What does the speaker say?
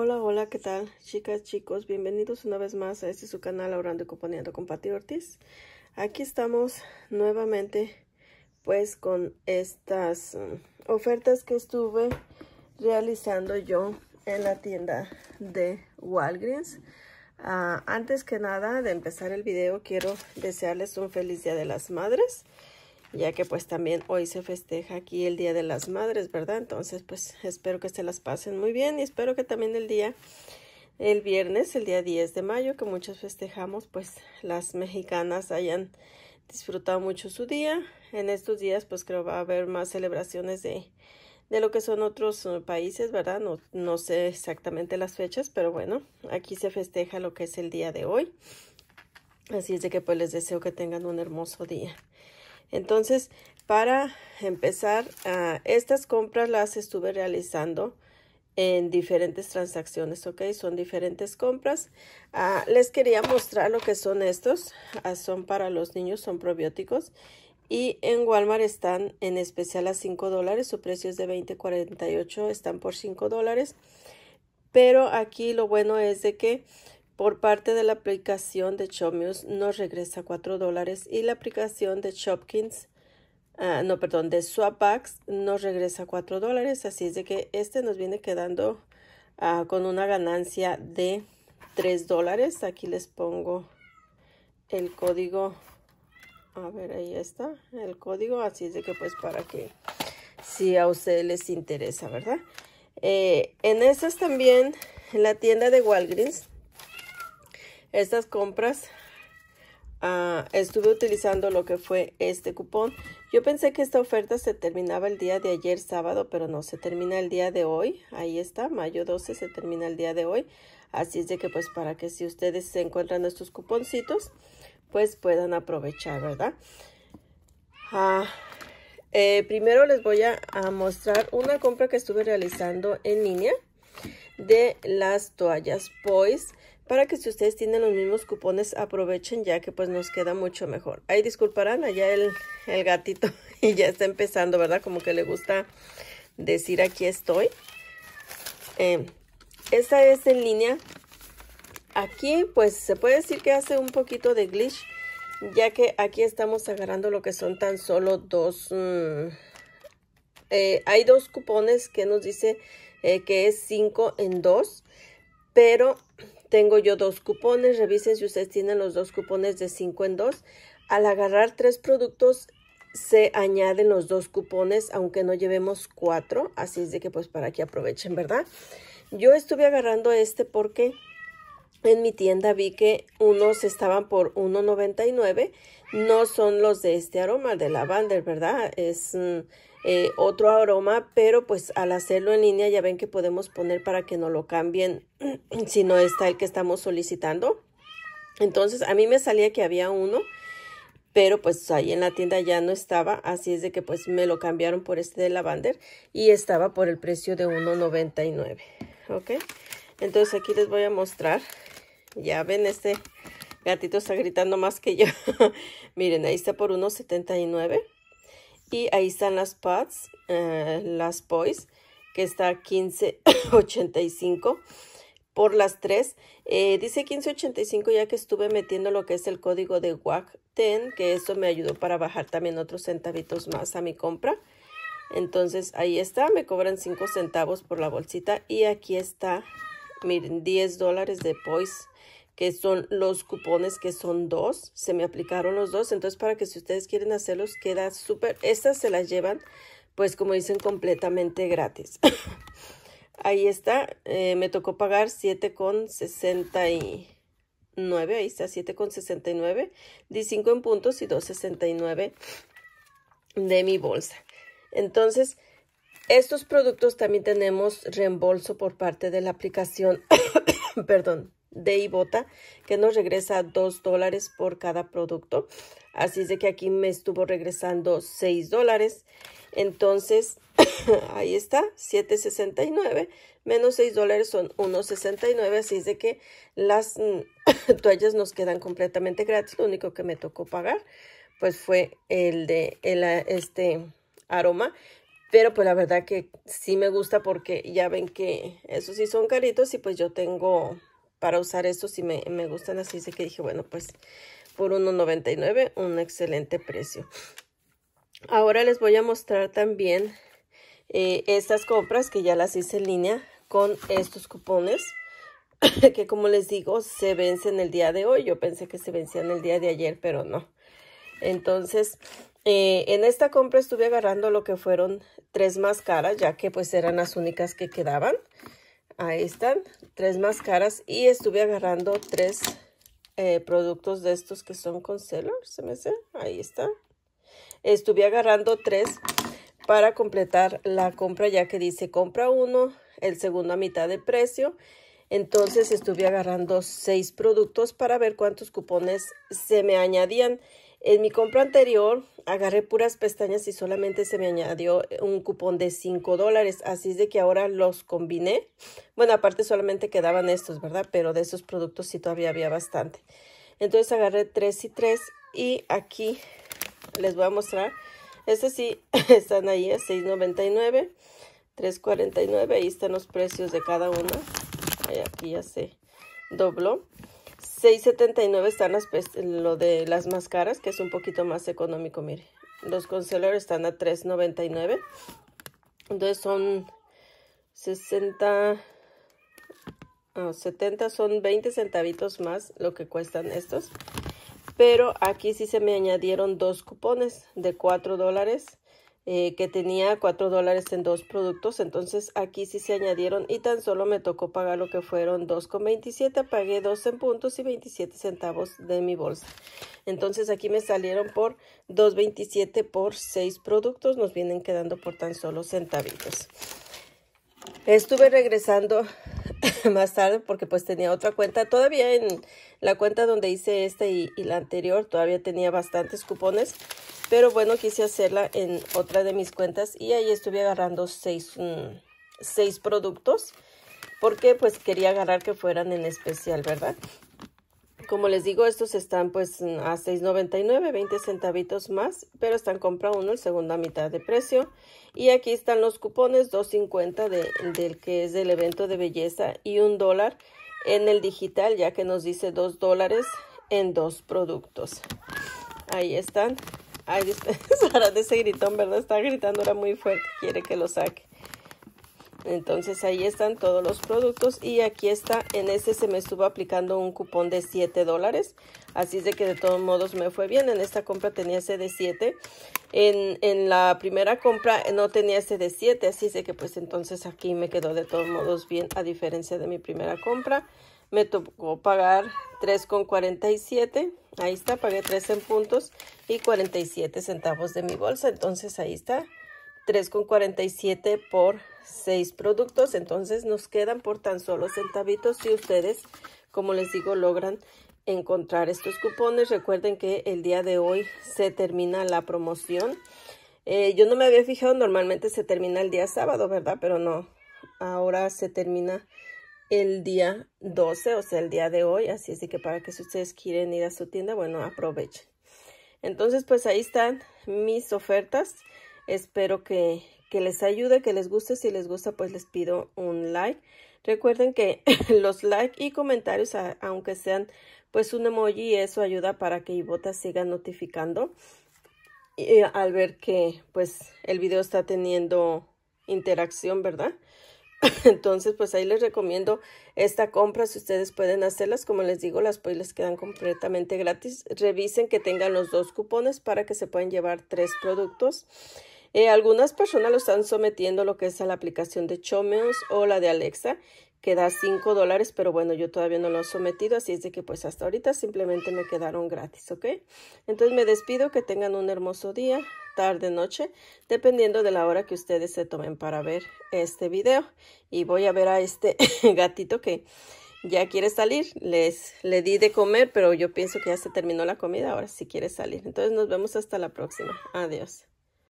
Hola, hola, ¿qué tal? Chicas, chicos, bienvenidos una vez más a este su canal Orando y Componiendo con Pati Ortiz. Aquí estamos nuevamente pues con estas mm, ofertas que estuve realizando yo en la tienda de Walgreens. Ah, antes que nada de empezar el video quiero desearles un feliz día de las madres ya que pues también hoy se festeja aquí el Día de las Madres, ¿verdad? Entonces pues espero que se las pasen muy bien y espero que también el día, el viernes, el día 10 de mayo, que muchos festejamos, pues las mexicanas hayan disfrutado mucho su día. En estos días pues creo va a haber más celebraciones de, de lo que son otros eh, países, ¿verdad? No, no sé exactamente las fechas, pero bueno, aquí se festeja lo que es el día de hoy. Así es de que pues les deseo que tengan un hermoso día. Entonces, para empezar, ah, estas compras las estuve realizando en diferentes transacciones, ¿ok? Son diferentes compras. Ah, les quería mostrar lo que son estos. Ah, son para los niños, son probióticos. Y en Walmart están en especial a 5 dólares. Su precio es de 20.48, están por 5 dólares. Pero aquí lo bueno es de que por parte de la aplicación de Chomius nos regresa 4 dólares y la aplicación de Shopkins, ah, no, perdón, de Swapbacks nos regresa 4 dólares. Así es de que este nos viene quedando ah, con una ganancia de 3 dólares. Aquí les pongo el código. A ver, ahí está el código. Así es de que pues para que si a ustedes les interesa, ¿verdad? Eh, en esas también, en la tienda de Walgreens, estas compras ah, estuve utilizando lo que fue este cupón. Yo pensé que esta oferta se terminaba el día de ayer sábado, pero no, se termina el día de hoy. Ahí está, mayo 12 se termina el día de hoy. Así es de que pues para que si ustedes se encuentran estos cuponcitos, pues puedan aprovechar, ¿verdad? Ah, eh, primero les voy a, mostrar una compra que estuve realizando en línea de las toallas Poise para que si ustedes tienen los mismos cupones aprovechen ya que pues nos queda mucho mejor. Ahí disculparán, allá el, gatito y ya está empezando, ¿verdad? Como que le gusta decir aquí estoy. Em, esta es en línea. Aquí pues se puede decir que hace un poquito de glitch ya que aquí estamos agarrando lo que son tan solo dos... Mm, eh, hay dos cupones que nos dice eh, que es 5 en 2 pero tengo yo dos cupones, revisen si ustedes tienen los dos cupones de 5 en 2. Al agarrar tres productos se añaden los dos cupones, aunque no llevemos cuatro, así es de que pues para que aprovechen, ¿verdad? Yo estuve agarrando este porque en mi tienda vi que unos estaban por $1.99, no son los de este aroma, de lavander, ¿verdad? Es mm, eh, otro aroma, pero pues al hacerlo en línea ya ven que podemos poner para que no lo cambien si no está el que estamos solicitando. Entonces a mí me salía que había uno, pero pues ahí en la tienda ya no estaba, así es de que pues me lo cambiaron por este de Lavander y estaba por el precio de 1.99, ¿ok? Entonces aquí les voy a mostrar, ya ven este gatito está gritando más que yo, miren ahí está por 1.79 y ahí están las pads, eh, las POIS, que está 1585 por las tres. Eh, dice 1585 ya que estuve metiendo lo que es el código de WAC10, que eso me ayudó para bajar también otros centavitos más a mi compra. Entonces ahí está, me cobran cinco centavos por la bolsita y aquí está, miren, 10 dólares de POIS que son los cupones que son dos, se me aplicaron los dos, entonces para que si ustedes quieren hacerlos queda súper, estas se las llevan pues como dicen completamente gratis. ahí está, eh, me tocó pagar 7,69, ahí está 7,69, di 5 en puntos y 2,69 de mi bolsa. Entonces, estos productos también tenemos reembolso por parte de la aplicación, perdón, de Ibota, que nos regresa 2 dólares por cada producto. Así es de que aquí me estuvo regresando 6 dólares. Entonces, ahí está, 7.69 menos 6 dólares son 1.69. Así es de que las mm, toallas nos quedan completamente gratis. Lo único que me tocó pagar, pues fue el de el, este aroma. Pero pues la verdad que sí me gusta porque ya ven que esos sí son caritos y pues yo tengo para usar estos si me, gustan así. sé que dije, bueno, pues por $1.99, un excelente precio. Ahora les voy a mostrar también eh, estas compras que ya las hice en línea con estos cupones que como les digo se vencen el día de hoy. Yo pensé que se vencían el día de ayer, pero no. Entonces, eh, en esta compra estuve agarrando lo que fueron tres más caras, ya que pues eran las únicas que quedaban ahí están, tres máscaras y estuve agarrando tres eh, productos de estos que son con se me hace, ahí está. Estuve agarrando tres para completar la compra ya que dice compra uno, el segundo a mitad de precio. Entonces estuve agarrando seis productos para ver cuántos cupones se me añadían. En mi compra anterior agarré puras pestañas y solamente se me añadió un cupón de 5 dólares, así es de que ahora los combiné. Bueno, aparte solamente quedaban estos, ¿verdad? Pero de esos productos sí todavía había bastante. Entonces agarré 3 y 3 y aquí les voy a mostrar. Estos sí están ahí a $6.99, $3.49, ahí están los precios de cada uno. Aquí ya se dobló. 6.79 están lo de las máscaras, que es un poquito más económico, mire. Los concealer están a 3.99. Entonces son 60 70 son 20 centavitos más lo que cuestan estos. Pero aquí sí se me añadieron dos cupones de 4 dólares eh, que tenía 4 dólares en dos productos, entonces aquí sí se añadieron y tan solo me tocó pagar lo que fueron 2,27, pagué 2 en puntos y 27 centavos de mi bolsa. Entonces aquí me salieron por 2,27 por 6 productos, nos vienen quedando por tan solo centavitos. Estuve regresando más tarde porque pues tenía otra cuenta. Todavía en la cuenta donde hice esta y, la anterior todavía tenía bastantes cupones pero bueno quise hacerla en otra de mis cuentas y ahí estuve agarrando mm, seis, productos porque pues quería agarrar que fueran en especial verdad como les digo estos están pues mm, a 6.99 20 centavitos más pero están compra uno en segunda mitad de precio y aquí están los cupones 2.50 del que es del evento de belleza y un dólar en el digital ya que nos dice $2 dólares en dos productos ahí están Ay, Sara de ese gritón, ¿verdad? Está gritando, era muy fuerte, quiere que lo saque. Entonces ahí están todos los productos y aquí está, en este se me estuvo aplicando un cupón de 7 dólares, así es de que de todos modos me fue bien, en esta compra tenía ese de 7, en, en la primera compra no tenía ese de 7, así es de que pues entonces aquí me quedó de todos modos bien a diferencia de mi primera compra me tocó pagar 3,47. Ahí está, pagué 3 en puntos y 47 centavos de mi bolsa. Entonces ahí está, 3,47 por 6 productos. Entonces nos quedan por tan solo centavitos si ustedes, como les digo, logran encontrar estos cupones. Recuerden que el día de hoy se termina la promoción. Eh, yo no me había fijado, normalmente se termina el día sábado, ¿verdad? Pero no, ahora se termina el día 12, o sea, el día de hoy. Así es de que para que si ustedes quieren ir a su tienda, bueno, aprovechen. Entonces, pues ahí están mis ofertas. Espero que, que les ayude, que les guste. Si les gusta, pues les pido un like. Recuerden que los likes y comentarios, aunque sean pues un emoji, eso ayuda para que Ibota siga notificando y, eh, al ver que pues el video está teniendo interacción, ¿verdad? Entonces, pues ahí les recomiendo esta compra si ustedes pueden hacerlas. Como les digo, las pues les quedan completamente gratis. Revisen que tengan los dos cupones para que se puedan llevar tres productos. Eh, algunas personas lo están sometiendo lo que es a la aplicación de Chomeos o la de Alexa, que da 5 dólares, pero bueno, yo todavía no lo he sometido, así es de que pues hasta ahorita simplemente me quedaron gratis, ¿ok? Entonces me despido, que tengan un hermoso día tarde, noche, dependiendo de la hora que ustedes se tomen para ver este video. Y voy a ver a este gatito que ya quiere salir. Les, le di de comer, pero yo pienso que ya se terminó la comida. Ahora si quiere salir. Entonces nos vemos hasta la próxima. Adiós.